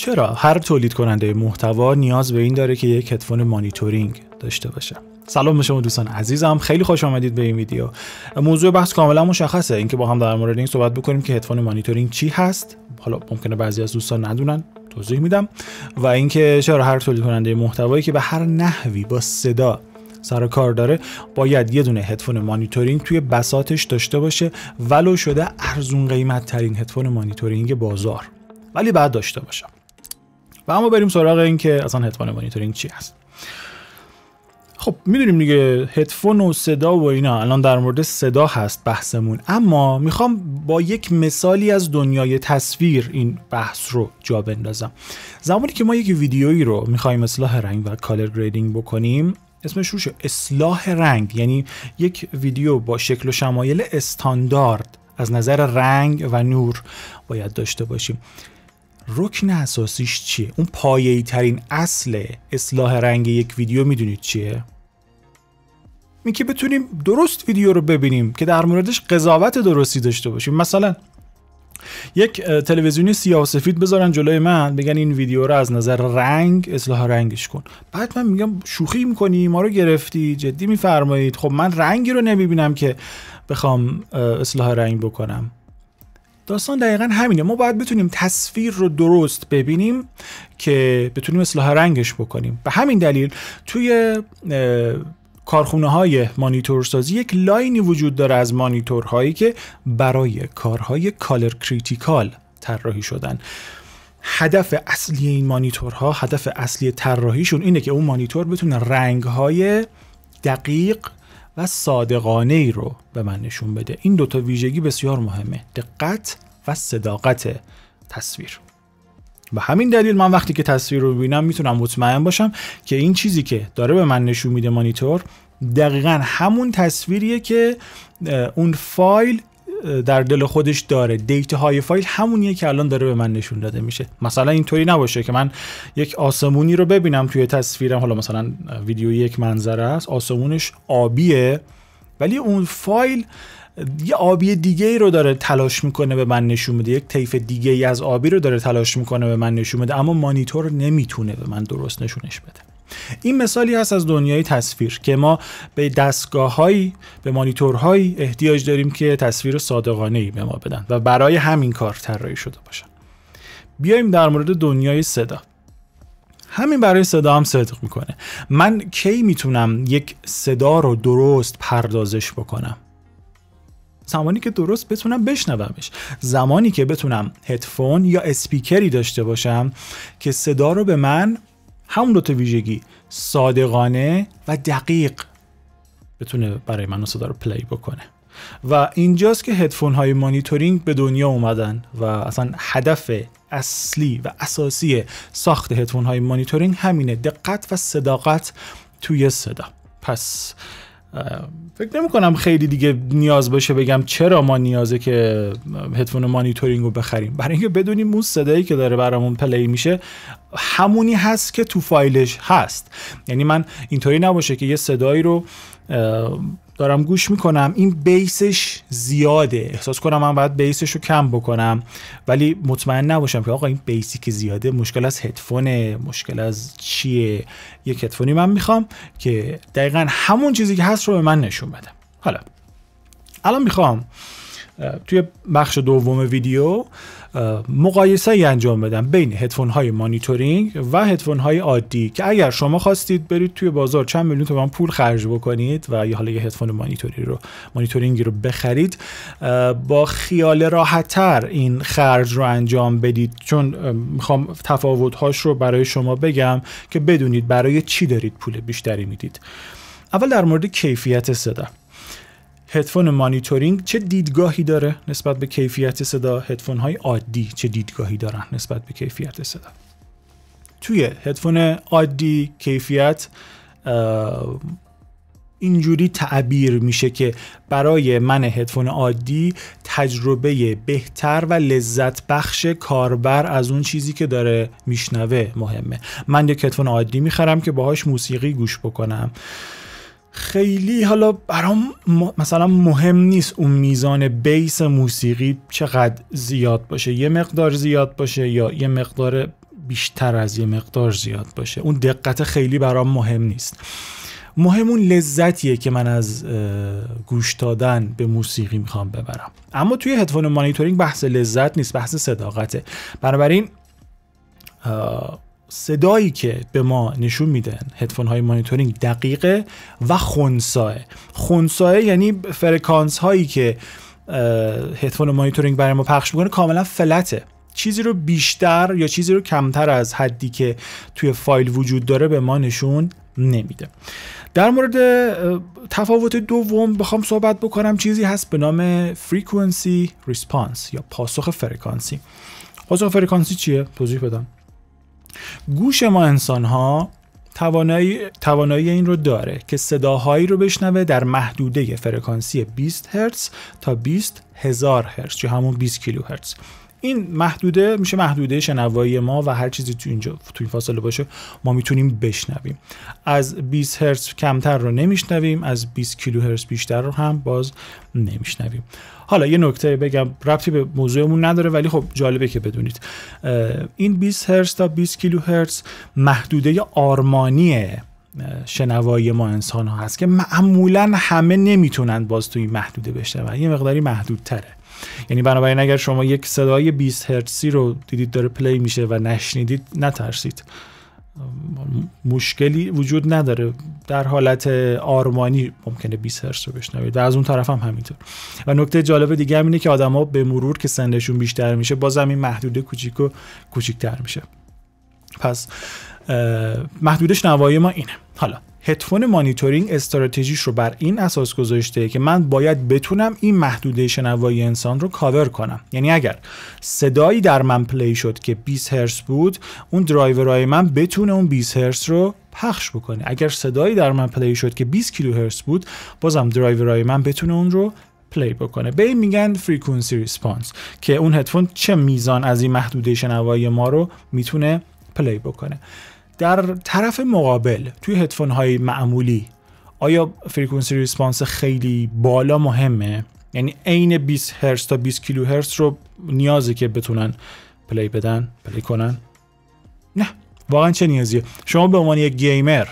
چرا هر تولید کننده محتوا نیاز به این داره که یک هدفون مانیتورینگ داشته باشه سلام به شما دوستان عزیزم خیلی خوش آمدید به این ویدیو موضوع بحث کاملا مشخصه اینکه با هم در مورد این صحبت بکنیم که هدفون مانیتورینگ چی هست حالا ممکنه بعضی از دوستان ندونن توضیح میدم و اینکه چرا هر تولید کننده محتوایی که به هر نحوی با صدا سر کار داره باید یه دونه هدفون مانیتورینگ توی بساتش داشته باشه ولو شده ارزون قیمت ترین هدفون مانیتورینگ بازار ولی بعد داشته باشم و اما بریم سراغ این که اصلا هدفون مانیتورینگ چی هست خب میدونیم دیگه هدفون و صدا و اینا الان در مورد صدا هست بحثمون اما میخوام با یک مثالی از دنیای تصویر این بحث رو جا بندازم زمانی که ما یک ویدیویی رو میخوایم اصلاح رنگ و کالر گریدینگ بکنیم اسمش روشه اصلاح رنگ یعنی یک ویدیو با شکل و شمایل استاندارد از نظر رنگ و نور باید داشته باشیم رکن اساسیش چیه اون پایه‌ای‌ترین ترین اصل اصلاح رنگ یک ویدیو میدونید چیه این که بتونیم درست ویدیو رو ببینیم که در موردش قضاوت درستی داشته باشیم مثلا یک تلویزیونی سیاه و سفید بذارن جلوی من بگن این ویدیو رو از نظر رنگ اصلاح رنگش کن بعد من میگم شوخی میکنی ما رو گرفتی جدی میفرمایید خب من رنگی رو نمیبینم که بخوام اصلاح رنگ بکنم داستان دقیقا همینه ما باید بتونیم تصویر رو درست ببینیم که بتونیم اصلاح رنگش بکنیم به همین دلیل توی کارخونه های سازی یک لاینی وجود داره از مانیتورهایی که برای کارهای کالر کریتیکال طراحی شدن هدف اصلی این مانیتورها هدف اصلی طراحیشون اینه که اون مانیتور بتونه های دقیق و صادقانه ای رو به من نشون بده این دوتا ویژگی بسیار مهمه دقت و صداقت تصویر و همین دلیل من وقتی که تصویر رو ببینم میتونم مطمئن باشم که این چیزی که داره به من نشون میده مانیتور دقیقا همون تصویریه که اون فایل در دل خودش داره دیتا های فایل همونیه که الان داره به من نشون داده میشه مثلا اینطوری نباشه که من یک آسمونی رو ببینم توی تصویرم حالا مثلا ویدیو یک منظره است آسمونش آبیه ولی اون فایل یه آبی دیگه ای رو داره تلاش میکنه به من نشون بده یک طیف دیگه ای از آبی رو داره تلاش میکنه به من نشون بده اما مانیتور نمیتونه به من درست نشونش بده این مثالی هست از دنیای تصویر که ما به دستگاههایی به مانیتورهایی احتیاج داریم که تصویر صادقانه ای به ما بدن و برای همین کار طراحی شده باشن بیایم در مورد دنیای صدا همین برای صدا هم صدق میکنه من کی میتونم یک صدا رو درست پردازش بکنم زمانی که درست بتونم بشنومش زمانی که بتونم هدفون یا اسپیکری داشته باشم که صدا رو به من همون دوتا ویژگی صادقانه و دقیق بتونه برای من صدا رو پلی بکنه و اینجاست که هدفون های مانیتورینگ به دنیا اومدن و اصلا هدف اصلی و اساسی ساخت هدفون های مانیتورینگ همینه دقت و صداقت توی صدا پس فکر نمی کنم خیلی دیگه نیاز باشه بگم چرا ما نیازه که هدفون مانیتورینگ رو بخریم برای اینکه بدونیم اون صدایی که داره برامون پلی میشه همونی هست که تو فایلش هست یعنی من اینطوری نباشه که یه صدایی رو دارم گوش میکنم این بیسش زیاده احساس کنم من باید بیسش رو کم بکنم ولی مطمئن نباشم که آقا این بیسی که زیاده مشکل از هدفونه مشکل از چیه یک هدفونی من میخوام که دقیقا همون چیزی که هست رو به من نشون بدم حالا الان میخوام توی بخش دوم ویدیو مقایسه ای انجام بدم بین هدفون های مانیتورینگ و هدفون های عادی که اگر شما خواستید برید توی بازار چند میلیون تومان پول خرج بکنید و یه حالا یه هدفون مانیتوری رو مانیتورینگی رو بخرید با خیال راحتتر این خرج رو انجام بدید چون میخوام تفاوت هاش رو برای شما بگم که بدونید برای چی دارید پول بیشتری میدید اول در مورد کیفیت صدا هدفون مانیتورینگ چه دیدگاهی داره نسبت به کیفیت صدا هدفون های عادی چه دیدگاهی دارن نسبت به کیفیت صدا توی هدفون عادی کیفیت اینجوری تعبیر میشه که برای من هدفون عادی تجربه بهتر و لذت بخش کاربر از اون چیزی که داره میشنوه مهمه من یک هدفون عادی میخرم که باهاش موسیقی گوش بکنم خیلی حالا برام مثلا مهم نیست اون میزان بیس موسیقی چقدر زیاد باشه یه مقدار زیاد باشه یا یه مقدار بیشتر از یه مقدار زیاد باشه اون دقت خیلی برام مهم نیست مهم اون لذتیه که من از گوش دادن به موسیقی میخوام ببرم اما توی هدفون مانیتورینگ بحث لذت نیست بحث صداقته بنابراین صدایی که به ما نشون میدن هدفون های مانیتورینگ دقیقه و خونساه خونساه یعنی فرکانس هایی که هدفون مانیتورینگ برای ما پخش میکنه کاملا فلته چیزی رو بیشتر یا چیزی رو کمتر از حدی که توی فایل وجود داره به ما نشون نمیده در مورد تفاوت دوم بخوام صحبت بکنم چیزی هست به نام فریکونسی ریسپانس یا پاسخ فرکانسی پاسخ فرکانسی چیه؟ توضیح بدم گوش ما انسان ها توانایی, این رو داره که صداهایی رو بشنوه در محدوده فرکانسی 20 هرتز تا 20 هزار هرتز یا همون 20 کیلو هرتز این محدوده میشه محدوده شنوایی ما و هر چیزی تو اینجا تو این فاصله باشه ما میتونیم بشنویم از 20 هرتز کمتر رو نمیشنویم از 20 کیلو بیشتر رو هم باز نمیشنویم حالا یه نکته بگم ربطی به موضوعمون نداره ولی خب جالبه که بدونید این 20 هرتز تا 20 کیلو هرتز محدوده آرمانیه شنوایی ما انسان ها هست که معمولا همه نمیتونن باز توی محدوده بشنون یه مقداری محدودتره یعنی بنابراین اگر شما یک صدای 20 هرتزی رو دیدید داره پلی میشه و نشنیدید نترسید مشکلی وجود نداره در حالت آرمانی ممکنه 20 هرتز رو بشنوید و از اون طرف هم همینطور و نکته جالب دیگه هم اینه که آدما به مرور که سنشون بیشتر میشه بازم این محدوده کوچیک و کوچیکتر میشه پس محدودش نوایی ما اینه حالا هدفون مانیتورینگ استراتژیش رو بر این اساس گذاشته که من باید بتونم این محدوده شنوایی انسان رو کاور کنم یعنی اگر صدایی در من پلی شد که 20 هرس بود اون درایورهای من بتونه اون 20 هرس رو پخش بکنه اگر صدایی در من پلی شد که 20 کیلو هرس بود بازم درایورهای من بتونه اون رو پلی بکنه به این میگن فریکونسی ریسپانس که اون هدفون چه میزان از این محدوده شنوایی ما رو میتونه پلی بکنه در طرف مقابل توی هدفون های معمولی آیا فرکانسی ریسپانس خیلی بالا مهمه یعنی عین 20 هرتز تا 20 کیلو هرتز رو نیازه که بتونن پلی بدن پلی کنن نه واقعا چه نیازیه شما به عنوان یک گیمر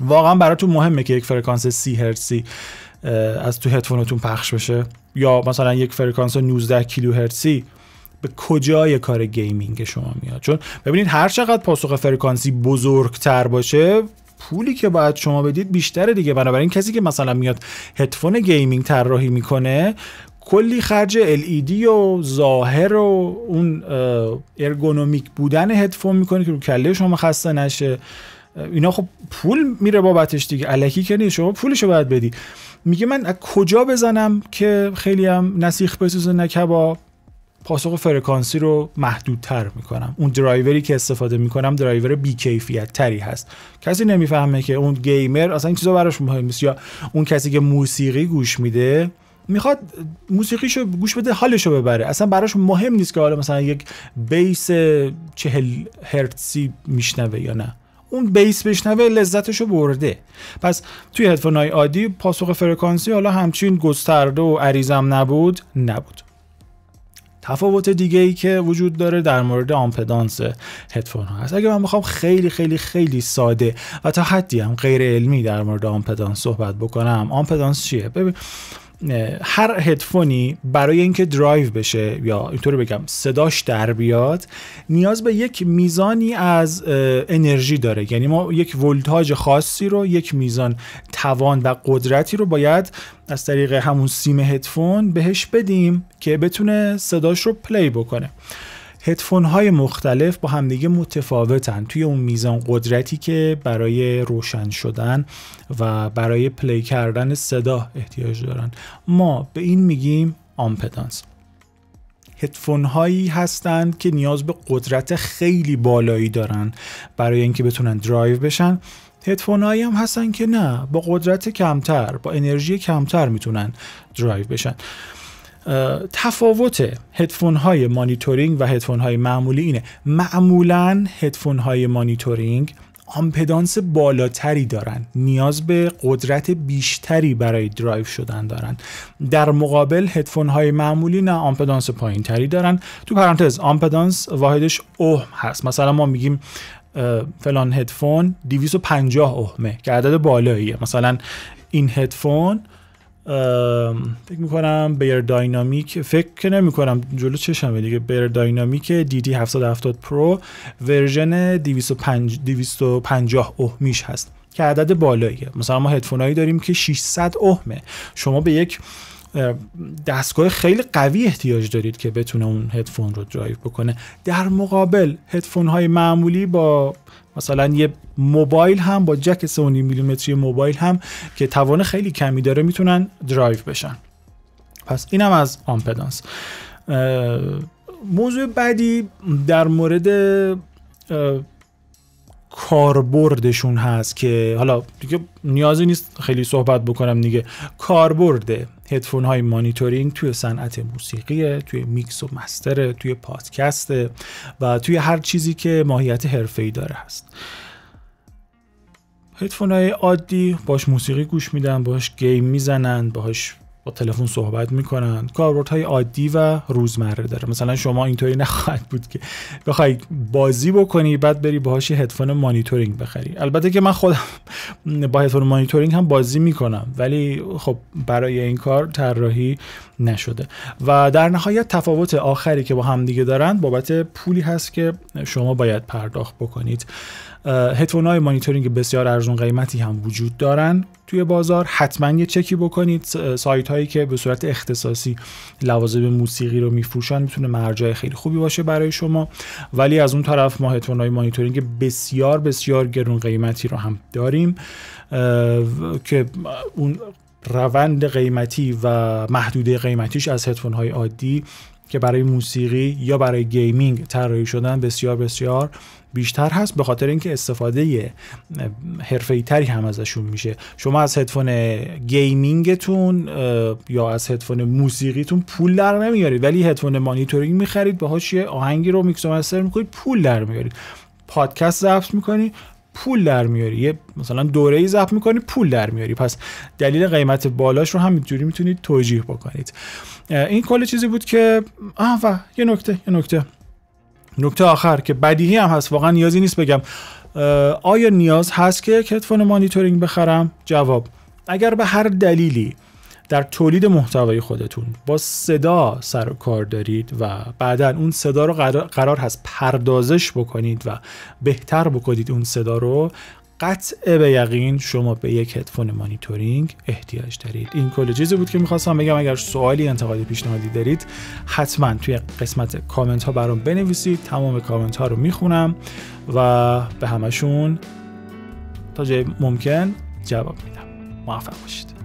واقعا براتون مهمه که یک فرکانس 30 هرتزی از تو هدفونتون پخش بشه یا مثلا یک فرکانس 19 کیلو هرتزی به کجای کار گیمینگ شما میاد چون ببینید هر چقدر پاسخ فرکانسی بزرگتر باشه پولی که باید شما بدید بیشتره دیگه بنابراین کسی که مثلا میاد هدفون گیمینگ طراحی میکنه کلی خرج LED و ظاهر و اون ارگونومیک بودن هدفون میکنه که رو کله شما خسته نشه اینا خب پول میره بابتش دیگه الکی که نیست شما پولشو باید بدی میگه من از کجا بزنم که خیلی هم نسیخ بسوزه نکبا پاسخ فرکانسی رو محدودتر میکنم اون درایوری که استفاده میکنم درایور کیفیت تری هست کسی نمیفهمه که اون گیمر اصلا این چیزا براش مهم نیست یا اون کسی که موسیقی گوش میده میخواد موسیقیشو گوش بده حالشو ببره اصلا براش مهم نیست که حالا مثلا یک بیس چهل هرتزی میشنوه یا نه اون بیس بشنوه لذتشو برده پس توی هدفون های عادی پاسخ فرکانسی حالا همچین گسترده و عریضم نبود نبود تفاوت دیگه ای که وجود داره در مورد آمپدانس هدفون ها هست اگه من بخوام خیلی خیلی خیلی ساده و تا حدی هم غیر علمی در مورد آمپدانس صحبت بکنم آمپدانس چیه ببین هر هدفونی برای اینکه درایو بشه یا اینطوری بگم صداش در بیاد نیاز به یک میزانی از انرژی داره یعنی ما یک ولتاژ خاصی رو یک میزان توان و قدرتی رو باید از طریق همون سیم هدفون بهش بدیم که بتونه صداش رو پلی بکنه هدفون های مختلف با همدیگه متفاوتن توی اون میزان قدرتی که برای روشن شدن و برای پلی کردن صدا احتیاج دارن ما به این میگیم آمپدانس هدفون هایی هستند که نیاز به قدرت خیلی بالایی دارن برای اینکه بتونن درایو بشن هدفون هایی هم هستن که نه با قدرت کمتر با انرژی کمتر میتونن درایو بشن تفاوت هدفون های مانیتورینگ و هدفون های معمولی اینه معمولا هدفون های مانیتورینگ آمپدانس بالاتری دارن نیاز به قدرت بیشتری برای درایو شدن دارن در مقابل هدفون های معمولی نه آمپدانس پایینتری تری دارن تو پرانتز آمپدانس واحدش اوم هست مثلا ما میگیم فلان هدفون 250 اومه که عدد بالاییه مثلا این هدفون فکر میکنم بیر داینامیک فکر که نمی کنم جلو چشمه دیگه بیر داینامیک دی دی 770 پرو ورژن 250 250 اهمیش هست که عدد بالاییه مثلا ما هدفونهایی داریم که 600 اهمه شما به یک دستگاه خیلی قوی احتیاج دارید که بتونه اون هدفون رو درایو بکنه در مقابل هدفون های معمولی با مثلا یه موبایل هم با جک 3.5 میلیمتری موبایل هم که توان خیلی کمی داره میتونن درایو بشن پس اینم از آمپدانس موضوع بعدی در مورد کاربردشون هست که حالا دیگه نیازی نیست خیلی صحبت بکنم دیگه کاربرد هدفون های مانیتورینگ توی صنعت موسیقیه توی میکس و مستره توی پادکسته و توی هر چیزی که ماهیت ای داره هست هدفون های عادی باش موسیقی گوش میدن باش گیم میزنن باش با تلفن صحبت میکنن های عادی و روزمره داره مثلا شما اینطوری نخواهد بود که بخوای بازی بکنی بعد بری باهاش هدفون مانیتورینگ بخری البته که من خودم با هدفون مانیتورینگ هم بازی میکنم ولی خب برای این کار طراحی نشده و در نهایت تفاوت آخری که با همدیگه دارن بابت پولی هست که شما باید پرداخت بکنید هدفون های مانیتورینگ بسیار ارزون قیمتی هم وجود دارن توی بازار حتما یه چکی بکنید سایت هایی که به صورت اختصاصی لوازم موسیقی رو میفروشن میتونه مرجع خیلی خوبی باشه برای شما ولی از اون طرف ما هدفون های مانیتورینگ بسیار بسیار گرون قیمتی رو هم داریم که اون روند قیمتی و محدوده قیمتیش از هدفون های عادی که برای موسیقی یا برای گیمینگ طراحی شدن بسیار بسیار بیشتر هست به خاطر اینکه استفاده ای تری هم ازشون میشه شما از هدفون گیمینگتون یا از هدفون موسیقیتون پول در نمیارید ولی هدفون مانیتورینگ میخرید باهاش یه آهنگی رو میکس و مستر میکنید پول در میارید پادکست ضبط میکنید پول در میاری یه مثلا دوره ای ضبط میکنی پول در میاری پس دلیل قیمت بالاش رو همینجوری میتونید توجیح بکنید این کل چیزی بود که آه یه نکته یه نکته نکته آخر که بدیهی هم هست واقعا نیازی نیست بگم آیا نیاز هست که کتفون مانیتورینگ بخرم جواب اگر به هر دلیلی در تولید محتوای خودتون با صدا سر و کار دارید و بعدا اون صدا رو قرار هست پردازش بکنید و بهتر بکنید اون صدا رو قطع به یقین شما به یک هدفون مانیتورینگ احتیاج دارید این کل چیزی بود که میخواستم بگم اگر سوالی انتقادی پیشنهادی دارید حتما توی قسمت کامنت ها برام بنویسید تمام کامنت ها رو میخونم و به همشون تا جای ممکن جواب میدم موفق باشید